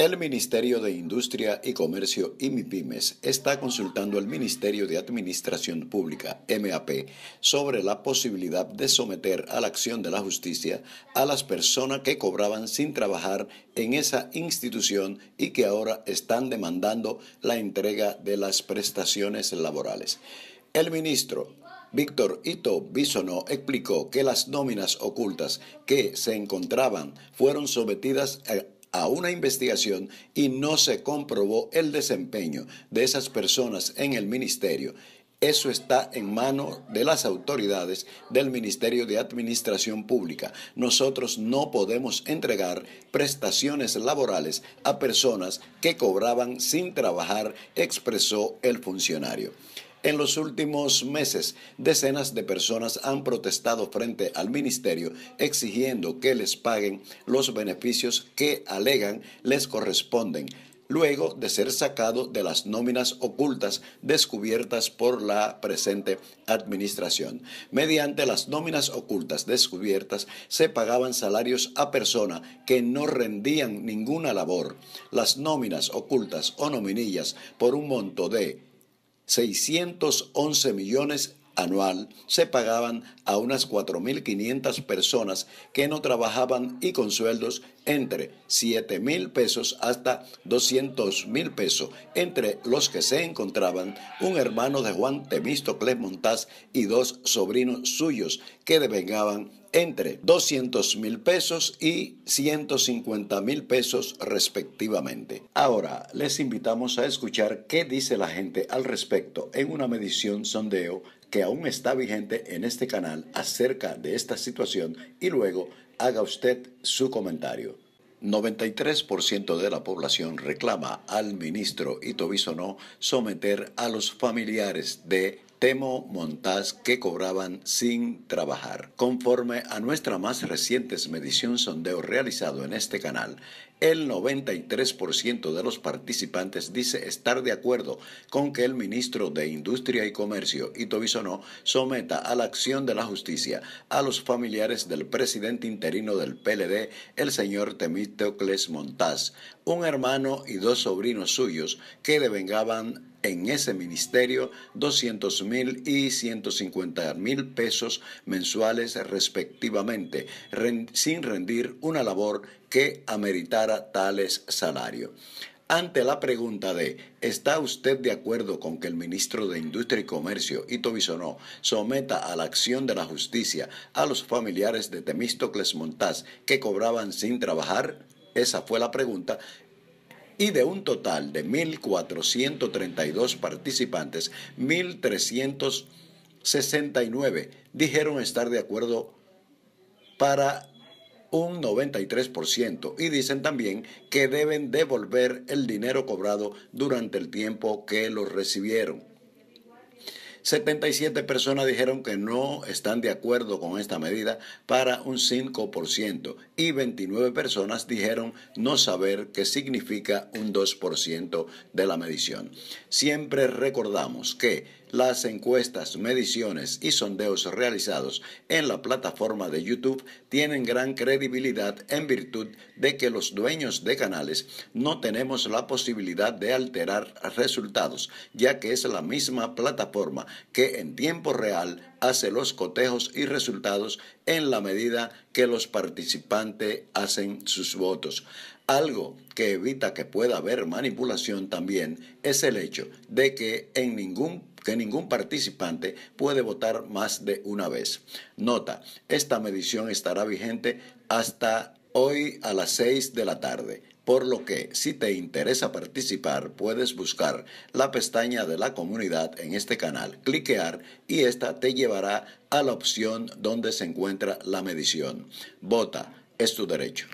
El Ministerio de Industria y Comercio y MIPIMES está consultando al Ministerio de Administración Pública, MAP, sobre la posibilidad de someter a la acción de la justicia a las personas que cobraban sin trabajar en esa institución y que ahora están demandando la entrega de las prestaciones laborales. El ministro Víctor Ito Bisonó explicó que las nóminas ocultas que se encontraban fueron sometidas a a una investigación y no se comprobó el desempeño de esas personas en el ministerio. Eso está en manos de las autoridades del Ministerio de Administración Pública. Nosotros no podemos entregar prestaciones laborales a personas que cobraban sin trabajar, expresó el funcionario. En los últimos meses, decenas de personas han protestado frente al ministerio exigiendo que les paguen los beneficios que alegan les corresponden luego de ser sacado de las nóminas ocultas descubiertas por la presente administración. Mediante las nóminas ocultas descubiertas se pagaban salarios a personas que no rendían ninguna labor. Las nóminas ocultas o nominillas por un monto de 611 millones anual se pagaban a unas 4.500 personas que no trabajaban y con sueldos entre 7.000 pesos hasta 200.000 pesos, entre los que se encontraban un hermano de Juan Temístocles Montaz y dos sobrinos suyos que devengaban entre 200 mil pesos y 150 mil pesos respectivamente. Ahora les invitamos a escuchar qué dice la gente al respecto en una medición sondeo que aún está vigente en este canal acerca de esta situación y luego haga usted su comentario. 93% de la población reclama al ministro Itobisono No someter a los familiares de Temo Montás que cobraban sin trabajar. Conforme a nuestra más reciente medición sondeo realizado en este canal, el 93% de los participantes dice estar de acuerdo con que el ministro de Industria y Comercio, Ito someta a la acción de la justicia a los familiares del presidente interino del PLD, el señor Temístocles Montaz, un hermano y dos sobrinos suyos que devengaban en ese ministerio 200 mil y 150 mil pesos mensuales respectivamente, sin rendir una labor que ameritara tales salarios. Ante la pregunta de ¿Está usted de acuerdo con que el ministro de Industria y Comercio, Ito Bisonó, someta a la acción de la justicia a los familiares de Temístocles Montaz que cobraban sin trabajar? Esa fue la pregunta y de un total de 1.432 participantes, 1.369 dijeron estar de acuerdo para un 93% y dicen también que deben devolver el dinero cobrado durante el tiempo que lo recibieron. 77 personas dijeron que no están de acuerdo con esta medida para un 5% y 29 personas dijeron no saber qué significa un 2% de la medición. Siempre recordamos que las encuestas, mediciones y sondeos realizados en la plataforma de YouTube tienen gran credibilidad en virtud de que los dueños de canales no tenemos la posibilidad de alterar resultados, ya que es la misma plataforma que en tiempo real hace los cotejos y resultados en la medida que los participantes hacen sus votos. Algo que evita que pueda haber manipulación también es el hecho de que en ningún que ningún participante puede votar más de una vez. Nota, esta medición estará vigente hasta hoy a las 6 de la tarde. Por lo que, si te interesa participar, puedes buscar la pestaña de la comunidad en este canal, cliquear y esta te llevará a la opción donde se encuentra la medición. Vota, es tu derecho.